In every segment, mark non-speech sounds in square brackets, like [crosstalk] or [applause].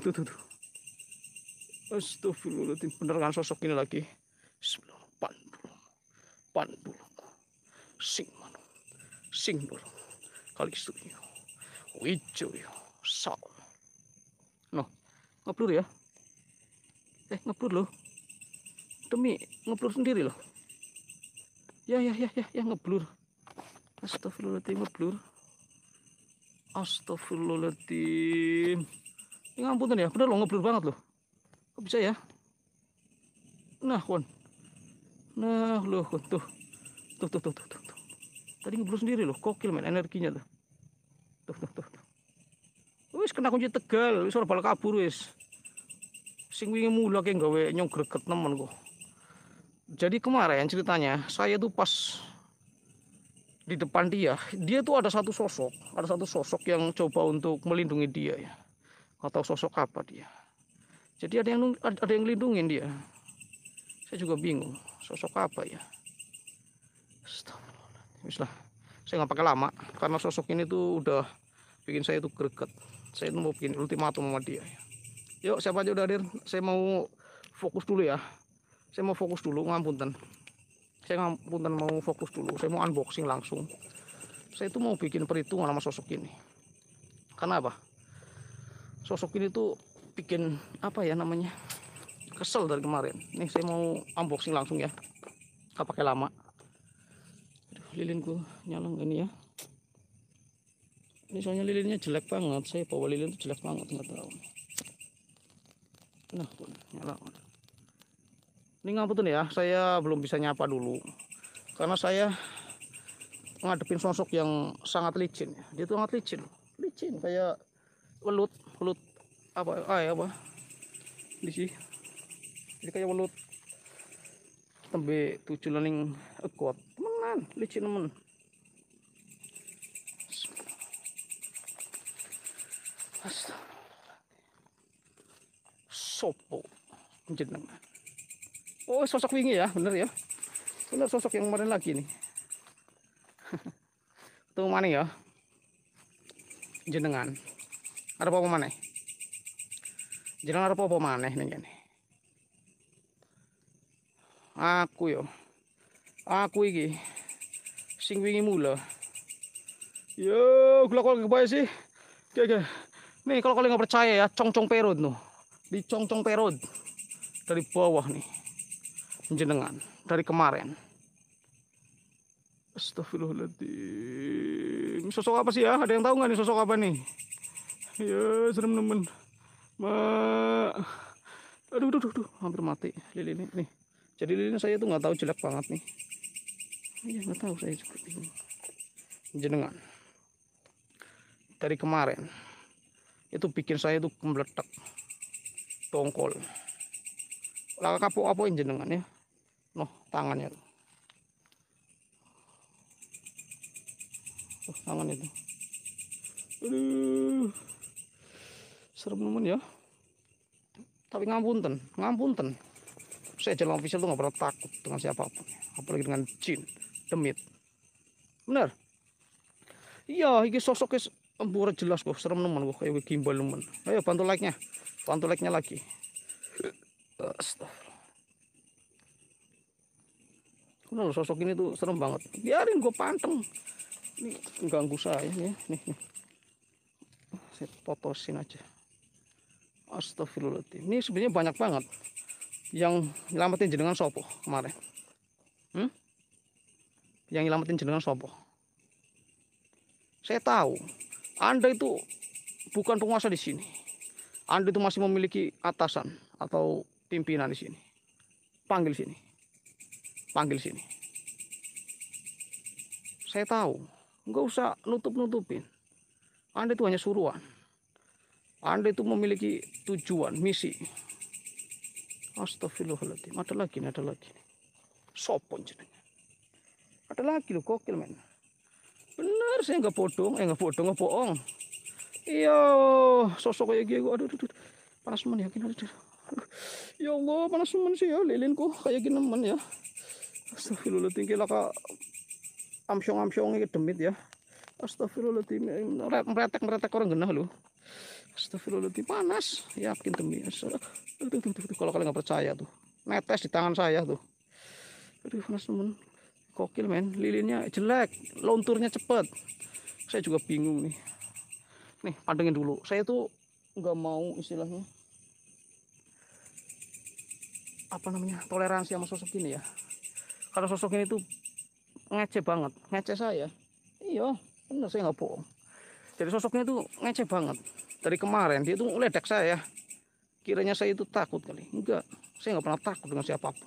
tuh tuh tuh. tuh. Astagfirullahaladzim. Bener sosok ini lagi. Bismillah. Pandulung. Pandulung. Sing manu. Sing dulung. Kali istunya. Wijo ya. Sao. Noh. Ngeblur ya. Eh ngeblur loh. Demi ngeblur sendiri loh. Ya ya ya ya ya ngeblur. Astagfirullahaladzim ngeblur. Astagfirullahaladzim ngampun tuh ya, bener loh ngeblur banget loh. Kok bisa ya? Nah, kon. Nah, loh kon tuh. Tuh tuh tuh tuh tuh. tuh. Tadi ngeblur sendiri loh, kokil men energinya tuh. Tuh tuh tuh. tuh. Wis kena kunci Tegal, wis ora balik kabur wis. Sing wingi mula ki gawe greget nemen kok. Jadi kemarin ceritanya, saya tuh pas di depan dia, dia tuh ada satu sosok, ada satu sosok yang coba untuk melindungi dia ya atau sosok apa dia. Jadi ada yang ada yang lindungin dia. Saya juga bingung, sosok apa ya? Bismillah. Saya nggak pakai lama karena sosok ini tuh udah bikin saya tuh greget. Saya itu mau bikin ultimatum sama dia. Yuk, siapa aja udah hadir? Saya mau fokus dulu ya. Saya mau fokus dulu, ngampunten. Saya ngampunten mau fokus dulu. Saya mau unboxing langsung. Saya itu mau bikin perhitungan sama sosok ini. Karena apa? sosok ini tuh bikin apa ya namanya kesel dari kemarin nih saya mau unboxing langsung ya nggak pakai lama Aduh, lilinku nyalang ini ya ini soalnya lilinnya jelek banget saya bawa lilin tuh jelek banget nggak tahu nah tuh nyala ini ngapunten ya saya belum bisa nyapa dulu karena saya ngadepin sosok yang sangat licin dia tuh sangat licin licin kayak welut Mulut apa? Ay, ah, ya, apa? Di sini Jadi kayak mulut tembe tujuh lening kuat. Temenan, licin temen. Sopo jenengan. Oh, sosok wingi ya, bener ya. Bener sosok yang kemarin lagi nih. [laughs] Tuh mana ya? Jenengan. Ada apa mana? Jangan ada apa mana nih kan. Aku yo. Aku iki sing wingi mula. Yo, kalau kok bae sih. ge Nih kalau kalian nggak percaya ya, congcong perut tuh. Di congcong perut dari bawah nih. Jenengan dari kemarin. Astagfirullahaladzim. Sosok apa sih ya? Ada yang tahu nggak nih sosok apa nih? ya serem temen Ma... aduh, aduh, aduh, aduh, hampir mati lili ini nih jadi lili saya tuh nggak tahu jelek banget nih iya nggak tahu saya seperti ini jenengan dari kemarin itu bikin saya tuh meledak tongkol Laka kapok ini jenengan ya noh tangannya tuh oh, tangan itu aduh Serem namun ya. Tapi ngampun ten. Saya jalan official tuh nggak pernah takut dengan siapapun, apalagi dengan jin, demit. Bener? Iya, ini sosoknya empura jelas kok, serem namun kok kayak gimbal namun. Ayo bantu like-nya. Bantu like-nya lagi. Astagfirullah. Bener sosok ini tuh serem banget. Biarin gue panteng. Ini ganggu saya ya. Nih, nih. Saya totosin aja. Astagfirullahaladzim. Ini sebenarnya banyak banget yang nyelamatin jenengan sopo kemarin. Hmm? Yang nyelamatin jenengan sopo. Saya tahu Anda itu bukan penguasa di sini. Anda itu masih memiliki atasan atau pimpinan di sini. Panggil sini. Panggil sini. Saya tahu. Enggak usah nutup-nutupin. Anda itu hanya suruhan. Anda itu memiliki tujuan, misi. Astagfirullahaladzim. Ada lagi, ada lagi. Sopon jenengnya. Ada lagi loh, kokil men. Benar, sih enggak bodong, enggak eh, bodong, enggak bohong. Iya, sosok kayak gue, aduh, aduh, aduh. panas men ya, gini. aduh. Ya Allah, panas men sih ya, lilin kok kayak gini men ya. Astagfirullahaladzim, Kayak kak amsyong-amsyongnya demit ya. Astagfirullahaladzim, ya, meretek-meretek orang genah loh. Astagfirullahaladzim panas yakin demi aduh, tuh, tuh, tuh, tuh. kalau kalian nggak percaya tuh netes di tangan saya tuh aduh panas temen kokil men lilinnya jelek lonturnya cepet saya juga bingung nih nih pandengin dulu saya tuh nggak mau istilahnya apa namanya toleransi sama sosok ini ya kalau sosok ini tuh ngece banget ngece saya iya bener saya nggak bohong jadi sosoknya tuh ngece banget dari kemarin dia itu ngeledek saya ya. kiranya saya itu takut kali enggak saya nggak pernah takut dengan siapapun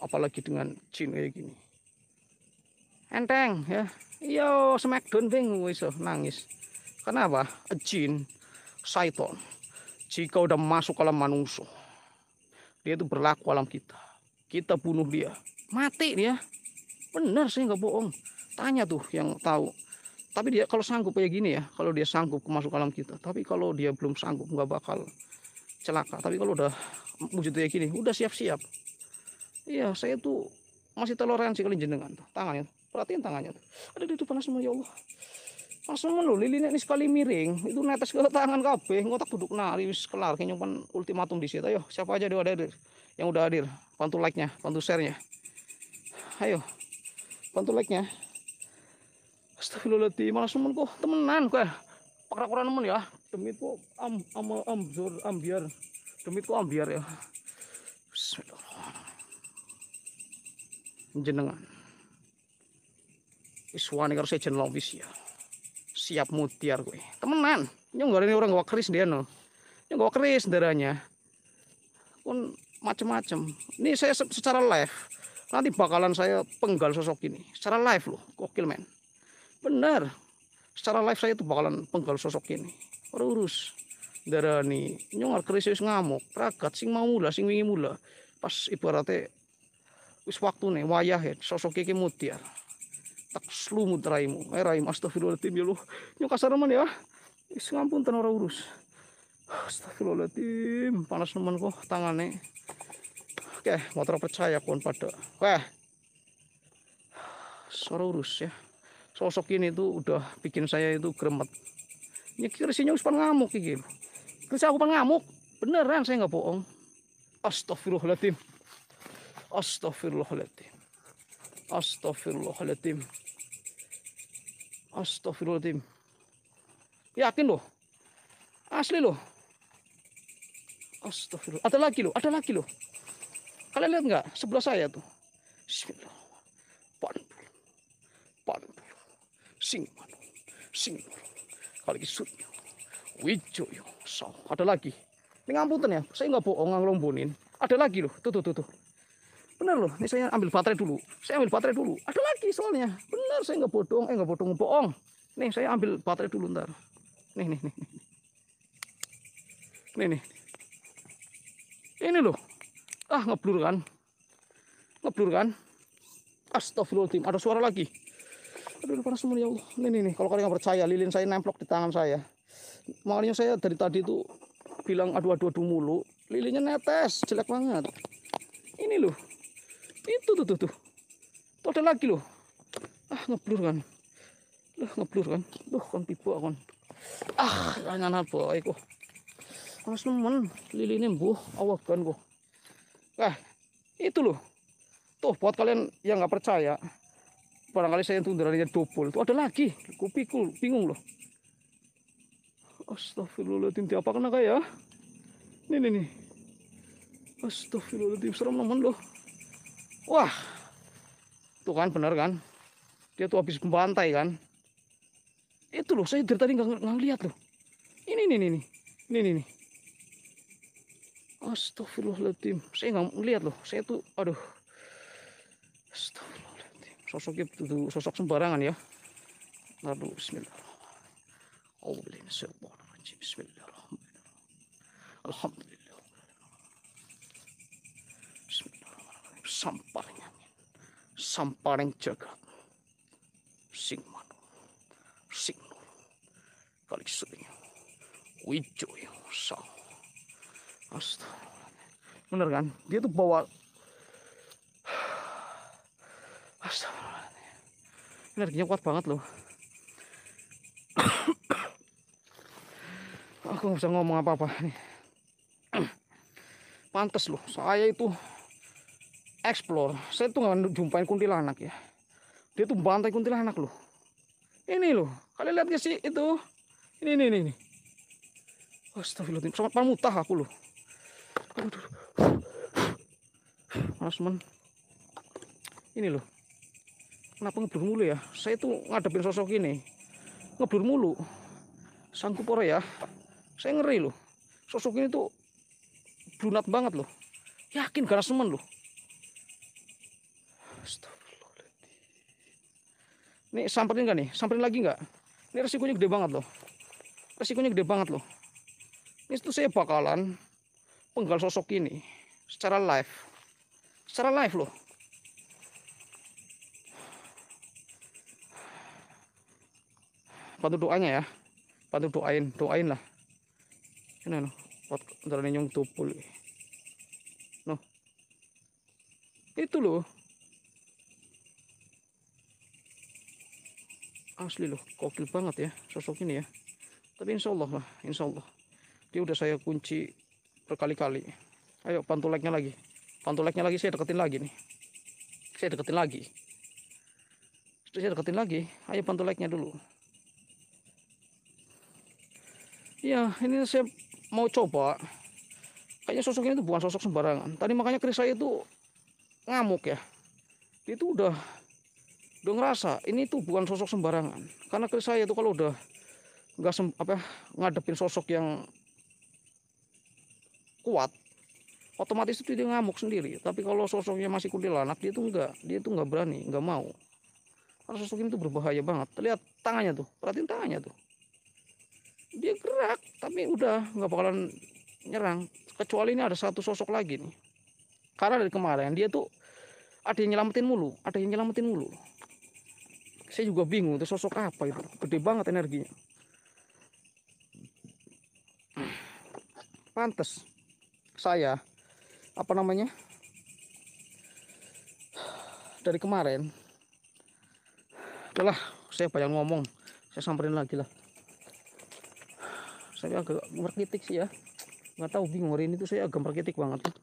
apalagi dengan jin kayak gini enteng ya yo iya, smackdown bingung iso nangis kenapa jin saiton jika udah masuk alam manusia dia itu berlaku alam kita kita bunuh dia mati dia benar sih nggak bohong tanya tuh yang tahu tapi dia kalau sanggup kayak gini ya kalau dia sanggup masuk alam kita tapi kalau dia belum sanggup nggak bakal celaka tapi kalau udah wujud kayak gini udah siap-siap iya saya tuh masih toleransi kali jenengan tangannya perhatiin tangannya tuh. ada itu panas semua ya Allah panas semua lo lilinnya ini sekali miring itu netes ke tangan kabeh ngotak duduk nari wis kelar kayaknya ultimatum di situ ayo siapa aja dia hadir yang udah hadir bantu like nya bantu share nya ayo bantu like nya Astagfirullahaladzim, langsung kok temenan kok. Pakra-pakra nemen ya. kok ya. am am am amzur ambiar. Demitku ambiar ya. Bismillahirrahmanirrahim. Jenengan. Iswani karo sejen lovis ya. Siap mutiar kowe. Temenan. Nyong ini orang gak keris dia no. Nyong gak keris darahnya. Pun macem-macem. Ini saya secara live. Nanti bakalan saya penggal sosok ini. Secara live loh. Kokil men benar secara live saya itu bakalan penggal sosok ini urus darani nyongar krisis ngamuk ragat sing mau mula sing wingi mula pas ibaratnya wis waktu nih wayah ya sosok kiki mutiar tak selumut raimu eh raimu astagfirullahaladzim ya lu nyong kasar ya wis ngampun ten ora urus astagfirullahaladzim panas nemen kok tangannya oke motor percaya pun pada wah sorurus ya sosok ini tuh udah bikin saya itu gremet. nyekir sinyo uspan ngamuk iki terus aku pan ngamuk beneran saya nggak bohong astagfirullahaladzim astagfirullahaladzim astagfirullahaladzim astagfirullahaladzim yakin loh asli loh astagfirullah ada lagi loh ada lagi loh kalian lihat nggak sebelah saya tuh Bismillah. Pan, pan, Singmano, Singmano, wijo Wijoyo, so, ada lagi. Ini ngapunten ya, saya nggak bohong ngelombonin. Ada lagi loh, tuh tuh tuh tuh. Bener loh, ini saya ambil baterai dulu. Saya ambil baterai dulu. Ada lagi soalnya. Bener, saya nggak bodong, eh nggak bodoh bohong. Nih, saya ambil baterai dulu ntar. Nih, nih, nih. Nih, nih. Ini loh. Ah, ngeblur kan? Ngeblur kan? Astagfirullahaladzim, ada suara lagi. Aduh, panas semua ya Allah. Ini nih, kalau kalian nggak percaya, lilin saya nemplok di tangan saya. Makanya saya dari tadi tuh bilang aduh aduh aduh mulu, lilinnya netes, jelek banget. Ini loh. Itu tuh tuh tuh. Tuh ada lagi loh. Ah, ngeblur kan. Loh, ngeblur kan. Loh, kan pipo kan. Ah, nana boy kok. Panas ini lilinnya awak kan kok. Nah, itu loh. Tuh buat kalian yang nggak percaya, barangkali saya tundarannya double itu ada lagi kupikul, pikul bingung loh Astagfirullahaladzim tiap apa kena kayak ya? ini ini. nih Astagfirullahaladzim serem teman loh wah tuh kan benar kan dia tuh habis membantai kan itu loh saya dari tadi nggak ngeliat loh ini ini ini. Ini ini nih Astagfirullahaladzim saya nggak ngeliat loh saya tuh aduh Astagfirullahaladzim Sosok itu sosok sembarangan ya Aduh, Bismillahirrahmanirrahim Bismillahirrahmanirrahim Alhamdulillah sing sing nur kali wijo yang sang astagfirullah bener kan dia tuh bawa Astagfirullah energinya kuat banget loh aku nggak bisa ngomong apa-apa nih pantes loh saya itu explore saya tuh nggak jumpain kuntilanak ya dia tuh bantai kuntilanak loh ini loh kalian lihat gak sih itu ini ini ini, ini. Astagfirullahaladzim, sangat pamutah aku loh. Aduh, aduh. Panas Ini loh kenapa ngeblur mulu ya saya tuh ngadepin sosok ini ngeblur mulu sanggup ora ya saya ngeri loh sosok ini tuh blunat banget loh yakin karena semen loh Nih samperin gak nih samperin lagi nggak ini resikonya gede banget loh resikonya gede banget loh ini tuh saya bakalan penggal sosok ini secara live secara live loh bantu doanya ya bantu doain doain lah ini no pot antara nyong tupul no itu loh asli loh kokil banget ya sosok ini ya tapi insya Allah lah insya Allah dia udah saya kunci berkali-kali ayo like-nya lagi like-nya lagi saya deketin lagi nih saya deketin lagi saya deketin lagi ayo like-nya dulu Iya, ini saya mau coba kayaknya sosok ini tuh bukan sosok sembarangan tadi makanya keris saya itu ngamuk ya itu udah udah ngerasa ini tuh bukan sosok sembarangan karena keris saya itu kalau udah nggak apa ngadepin sosok yang kuat otomatis itu dia ngamuk sendiri tapi kalau sosoknya masih kuntilanak dia tuh nggak dia tuh nggak berani nggak mau karena sosok ini tuh berbahaya banget lihat tangannya tuh perhatiin tangannya tuh dia gerak tapi udah nggak bakalan nyerang kecuali ini ada satu sosok lagi nih karena dari kemarin dia tuh ada yang nyelamatin mulu ada yang nyelamatin mulu saya juga bingung itu sosok apa itu gede banget energinya pantes saya apa namanya dari kemarin telah saya banyak ngomong saya samperin lagi lah saya agak merkitik sih ya nggak tahu bingung hari ini tuh saya agak merkitik banget tuh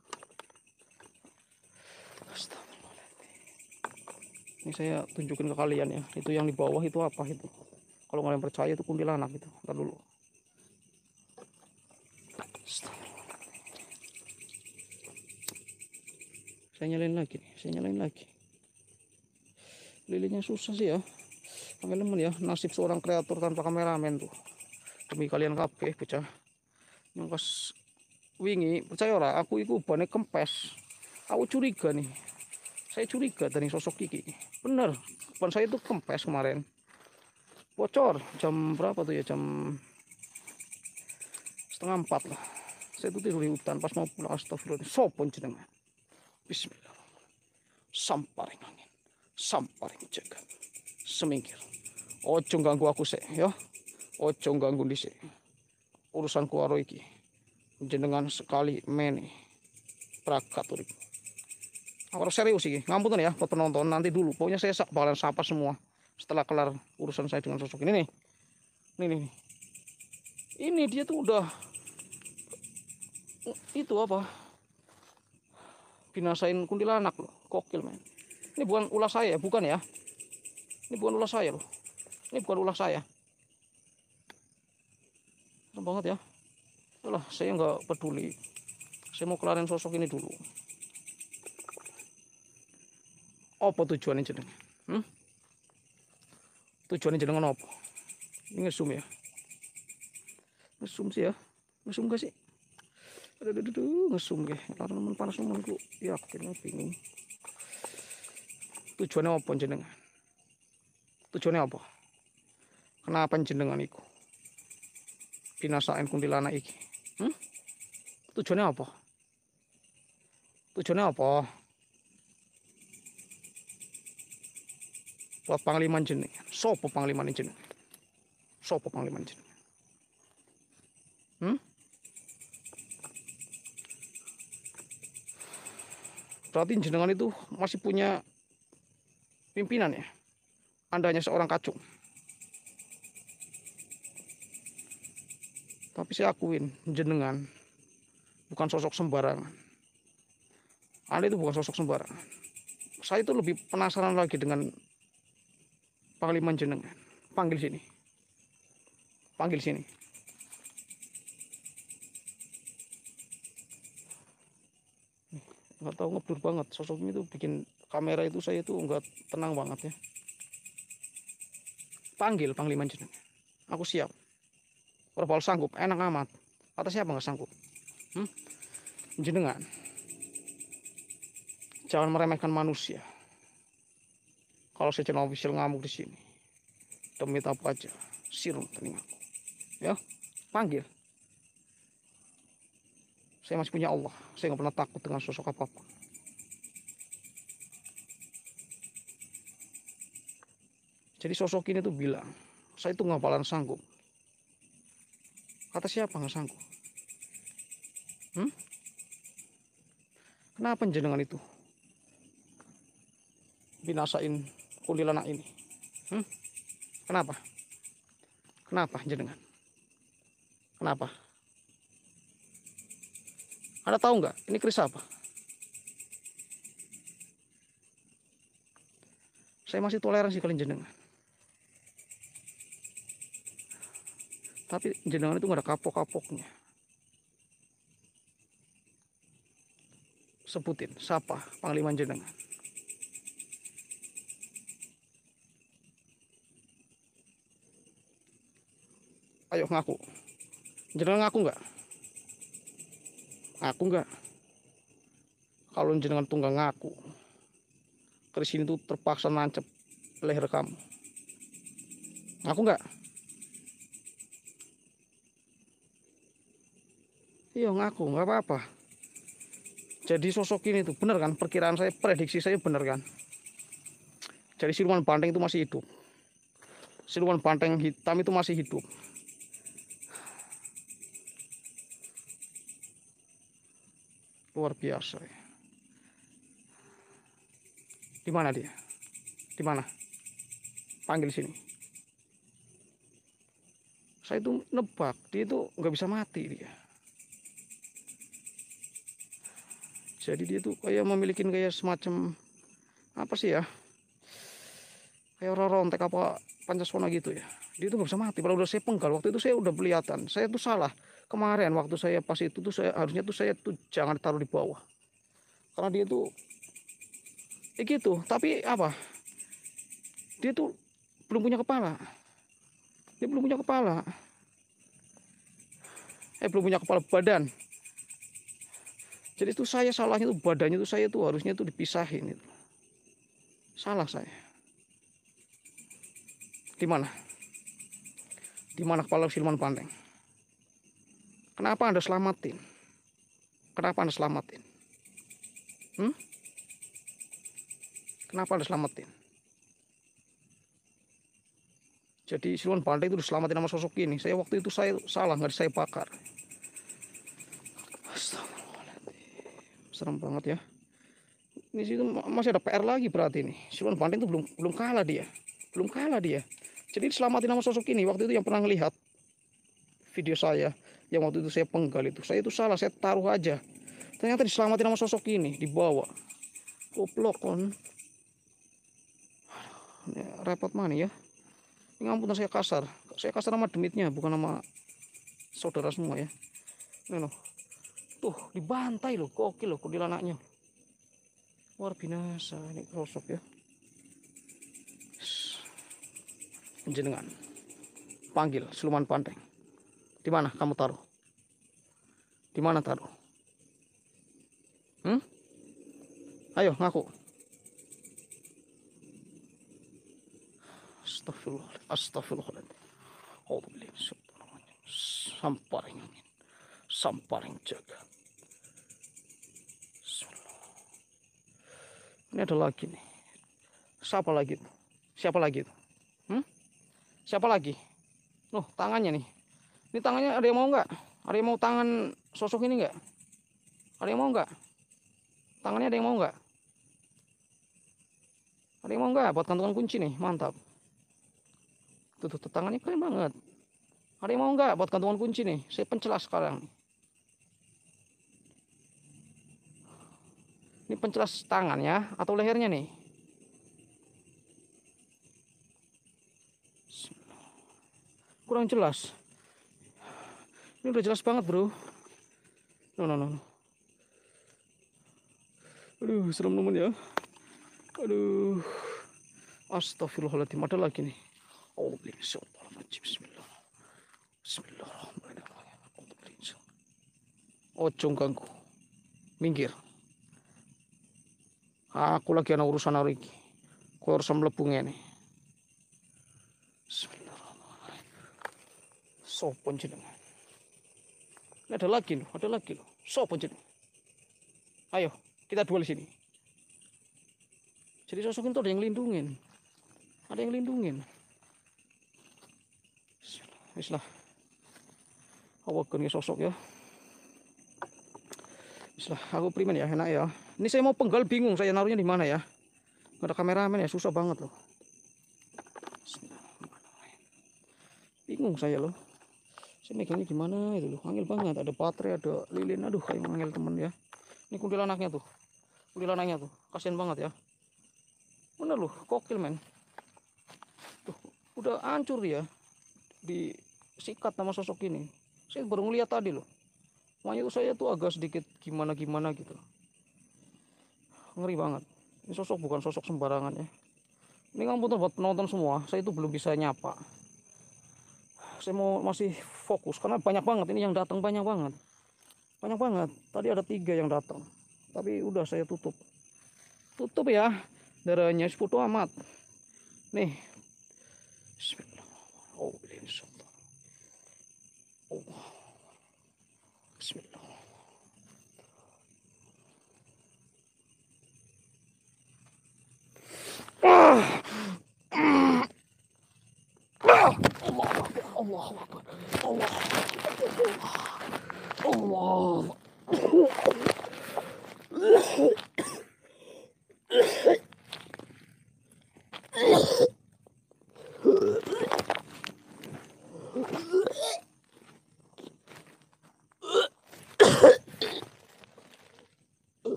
ini saya tunjukin ke kalian ya itu yang di bawah itu apa itu kalau yang percaya itu kuntilanak gitu ntar dulu saya nyalain lagi nih saya nyalain lagi lilinnya susah sih ya teman-teman ya nasib seorang kreator tanpa kameramen tuh demi kalian kabeh bocah nyengkes wingi percaya ora aku iku bane kempes aku curiga nih saya curiga dari sosok Kiki bener ban saya itu kempes kemarin bocor jam berapa tuh ya jam setengah empat lah saya itu tidur di hutan pas mau pulang astagfirullah sopon jenengan bismillah samparing angin samparing jaga semingkir ojo ganggu aku sih yo ya. Ojo ganggu sini Urusan kuaro iki. Jenengan sekali meni prakat urip. serius sih Ngampun ya buat penonton nanti dulu. Pokoknya saya bakalan sapa semua setelah kelar urusan saya dengan sosok ini nih. Ini nih. Ini dia tuh udah itu apa? Binasain kuntilanak loh. Kokil men. Ini bukan ulah saya, bukan ya. Ini bukan ulah saya loh. Ini bukan ulah saya gampang banget ya Alah, saya nggak peduli saya mau kelarin sosok ini dulu apa tujuannya jenengan hmm? tujuannya jenengan apa ini ngesum ya ngesum sih ya ngesum gak sih aduh aduh aduh ngesum ke Lalu teman panas ku. ya akhirnya bingung tujuannya apa jenengan tujuannya apa kenapa jenengan ikut? binasain kuntilanak iki? Hmm? Tujuannya apa? Tujuannya apa? Apa pangliman jenengan. Sopo pangliman jenis, Sopo pangliman jenengan? Hmm? Berarti jenengan itu masih punya pimpinan ya? Andanya seorang kacung. tapi saya akuin jenengan bukan sosok sembarangan. Ali itu bukan sosok sembarangan. Saya itu lebih penasaran lagi dengan Panglima jenengan. Panggil sini. Panggil sini. nggak tahu ngeblur banget sosoknya itu bikin kamera itu saya itu nggak tenang banget ya panggil panglima jenengan aku siap Propol sanggup, enak amat. Atau siapa nggak sanggup? Hmm? Jenengan. Jangan meremehkan manusia. Kalau saya channel official ngamuk di sini. Demi apa aja. Sirum telingaku. Ya, panggil. Saya masih punya Allah. Saya nggak pernah takut dengan sosok apapun. Jadi sosok ini tuh bilang, saya itu ngapalan sanggup. Kata siapa sanggup? Hmm? Kenapa jenengan itu? Binasain anak ini. Hmm? Kenapa? Kenapa jenengan? Kenapa? Ada tahu nggak ini keris apa? Saya masih toleransi kalian jenengan. tapi jenengan itu nggak ada kapok-kapoknya sebutin siapa panglima jenengan ayo ngaku jenengan ngaku nggak ngaku nggak kalau jenengan tuh nggak ngaku ini tuh terpaksa nancep leher kamu ngaku nggak iya ngaku nggak apa-apa jadi sosok ini tuh benar kan perkiraan saya prediksi saya benar kan jadi siluman banteng itu masih hidup siluman banteng hitam itu masih hidup luar biasa ya. di mana dia di mana panggil sini saya itu nebak dia itu nggak bisa mati dia jadi dia tuh kayak memiliki kayak semacam apa sih ya kayak rorontek apa pancasona gitu ya dia tuh nggak bisa mati padahal udah saya penggal waktu itu saya udah kelihatan saya tuh salah kemarin waktu saya pas itu tuh saya harusnya tuh saya tuh jangan taruh di bawah karena dia tuh kayak gitu tapi apa dia tuh belum punya kepala dia belum punya kepala eh belum punya kepala badan jadi itu saya salahnya itu badannya itu saya itu harusnya itu dipisahin itu. Salah saya. Di mana? Di mana kepala Silman panteng? Kenapa Anda selamatin? Kenapa Anda selamatin? Hmm? Kenapa Anda selamatin? Jadi Silman panteng itu diselamatin sama sosok ini. Saya waktu itu saya salah nggak saya bakar. serem banget ya ini situ masih ada PR lagi berarti ini, Silvan Banding itu belum belum kalah dia belum kalah dia jadi selamatin nama sosok ini waktu itu yang pernah ngelihat video saya yang waktu itu saya penggal itu saya itu salah saya taruh aja ternyata diselamatin nama sosok ini dibawa koplo kon ya, repot mana ya ini ampun saya kasar saya kasar sama demitnya bukan sama saudara semua ya ini loh tuh dibantai loh kok gokil loh anaknya luar binasa ini krosok ya jenengan panggil siluman panteng di mana kamu taruh di mana taruh hmm? ayo ngaku astagfirullah astagfirullahaladzim Alhamdulillah sampai angin sampai jaga Ini ada lagi nih. Siapa lagi itu? Siapa lagi itu? Hmm? Siapa lagi? Loh, tangannya nih. Ini tangannya ada yang mau nggak? Ada yang mau tangan sosok ini nggak? Ada yang mau nggak? Tangannya ada yang mau nggak? Ada yang mau nggak? Buat kantongan kunci nih, mantap. Tuh, tuh, tangannya keren banget. Ada yang mau nggak? Buat kantongan kunci nih, saya pencelas sekarang. ini pencelas tangan ya atau lehernya nih kurang jelas ini udah jelas banget bro no no no aduh serem teman ya aduh astagfirullahaladzim ada lagi nih oh Bismillah Bismillahirrahmanirrahim Oh cungkangku. minggir Aku lagi ada urusan hari ini, aku harus melepungnya So sopon Sopo jenengan? Ada lagi loh, ada lagi loh. sopon jenengan? Ayo, kita duel sini. Jadi sosok itu ada yang lindungin. Ada yang lindungin. Bismillah. Awakan kena sosok ya. Bismillah, aku primen ya, enak ya. Ini saya mau penggal bingung saya naruhnya di mana ya. Gak ada kameramen ya, susah banget loh. Bingung saya loh. Saya megangnya gimana itu loh, Angil banget. Ada baterai, ada lilin, aduh kayak angel temen ya. Ini kuntilanaknya tuh. Kuntilanaknya tuh, kasian banget ya. mana loh, kokil men. Tuh, udah hancur dia. Disikat sama sosok ini. Saya baru ngeliat tadi loh. Mayu saya tuh agak sedikit gimana-gimana gitu. Ngeri banget. Ini sosok bukan sosok sembarangan ya. Ini ngampun buat penonton semua, saya itu belum bisa nyapa. Saya mau masih fokus karena banyak banget ini yang datang banyak banget. Banyak banget. Tadi ada tiga yang datang. Tapi udah saya tutup. Tutup ya. Darahnya sepuluh amat. Nih. Ugh.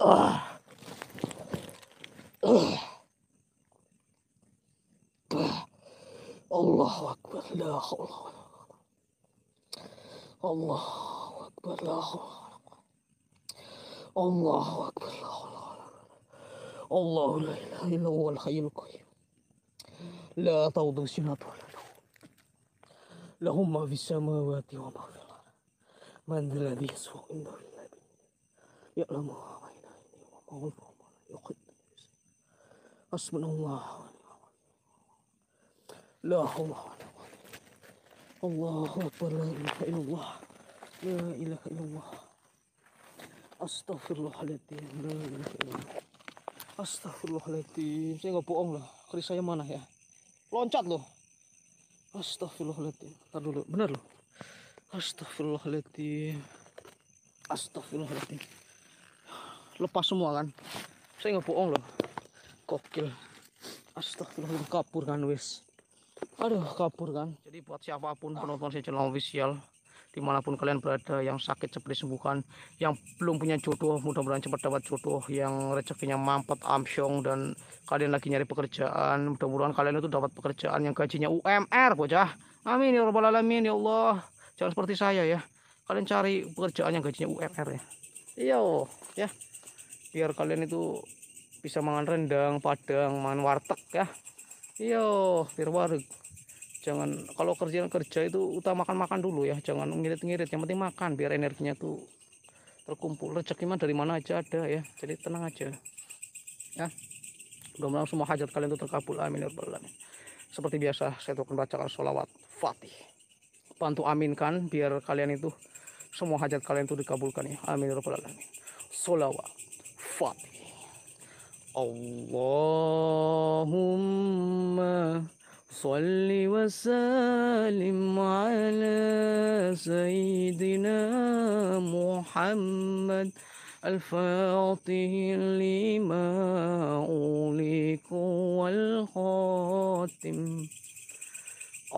Ah. الله الله أكبر لا الله أكبر لا الله لا إله إلا هو الحي القيوم لا تغضب سنة ولا نوم له ما في السماوات وما في الأرض من ذا الذي يسوى عنده إلا بالله يعلم ما بين أيديهم وما خلفهم ولا يحيطون بشيء حسبنا الله ونعم الوكيل لا حول ولا Allahu Akbar la ilaha illallah la ilaha illallah Astaghfirullahaladzim la ilaha illallah Astaghfirullahaladzim saya nggak bohong lah. keris saya mana ya loncat loh Astaghfirullahaladzim Ntar dulu bener loh Astaghfirullahaladzim Astaghfirullahaladzim lepas semua kan saya nggak bohong loh kokil Astaghfirullahaladzim kapur kan wis aduh kabur kan jadi buat siapapun penonton si channel official dimanapun kalian berada yang sakit cepat disembuhkan yang belum punya jodoh mudah-mudahan cepat dapat jodoh yang rezekinya mampet amsyong dan kalian lagi nyari pekerjaan mudah-mudahan kalian itu dapat pekerjaan yang gajinya UMR bocah amin ya rabbal alamin ya Allah jangan seperti saya ya kalian cari pekerjaan yang gajinya UMR ya iya ya biar kalian itu bisa makan rendang padang makan warteg ya Iya, biar warung jangan kalau kerjaan kerja itu utamakan makan dulu ya jangan ngirit-ngirit yang penting makan biar energinya tuh terkumpul rezeki mah dari mana aja ada ya jadi tenang aja ya mudah-mudahan semua hajat kalian itu terkabul amin ya alamin seperti biasa saya akan bacakan sholawat fatih bantu aminkan biar kalian itu semua hajat kalian itu dikabulkan ya amin ya alamin solawat fatih Allahumma صل وسلم على سيدنا محمد الفاتح لما أغلق والخاتم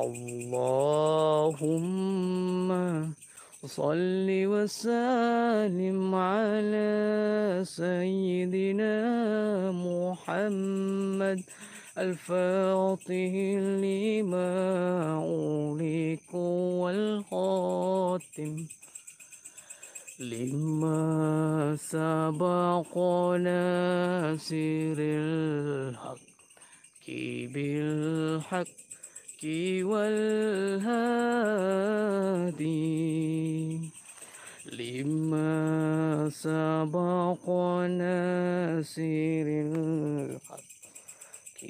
اللهم صل وسلم على سيدنا محمد الفاطه لما أغلق والخاتم لما سبق ناصر الحق بالحق كي والهادي لما سبق ناصر الحق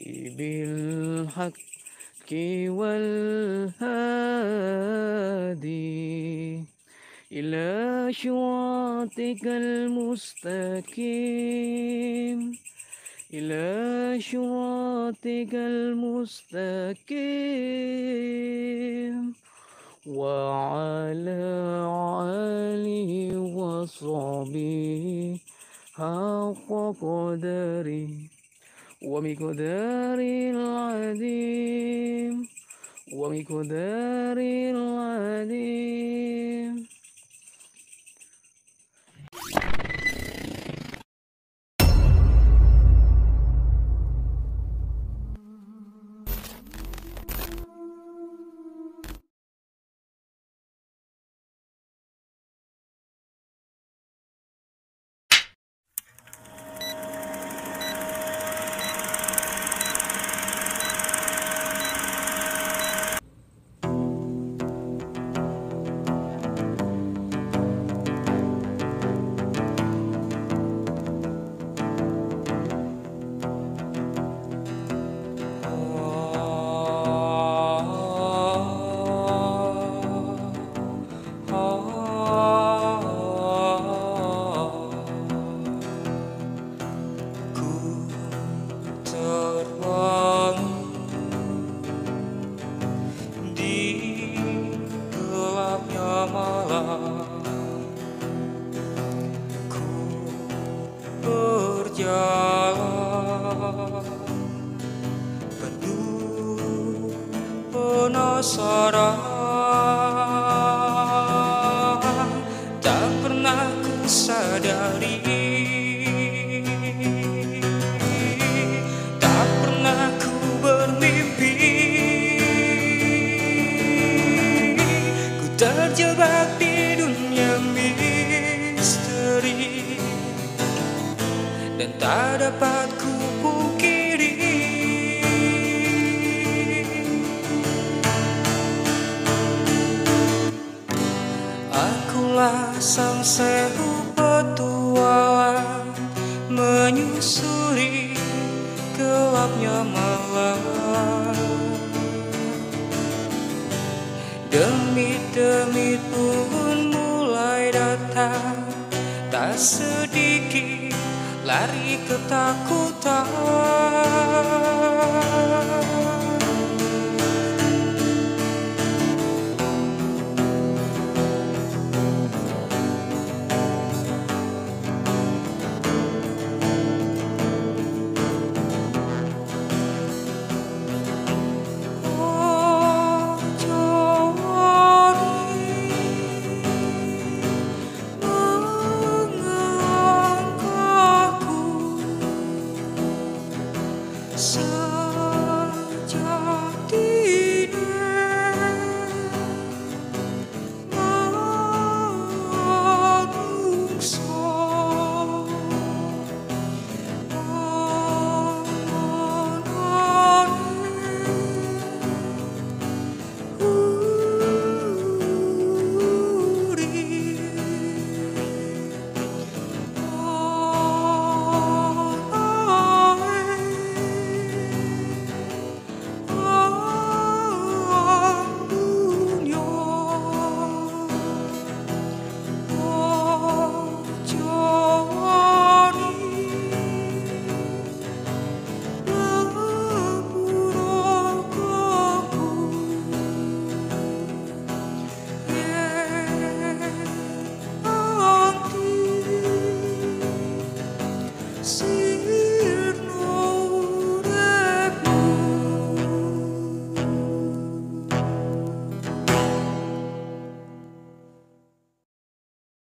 بالحق والهادي إلى شواطك المستقيم إلى شواطك المستقيم وعلى علي وصعبي حق قدري ومقدار العديم ومقدار العديم sedikit lari ketakutan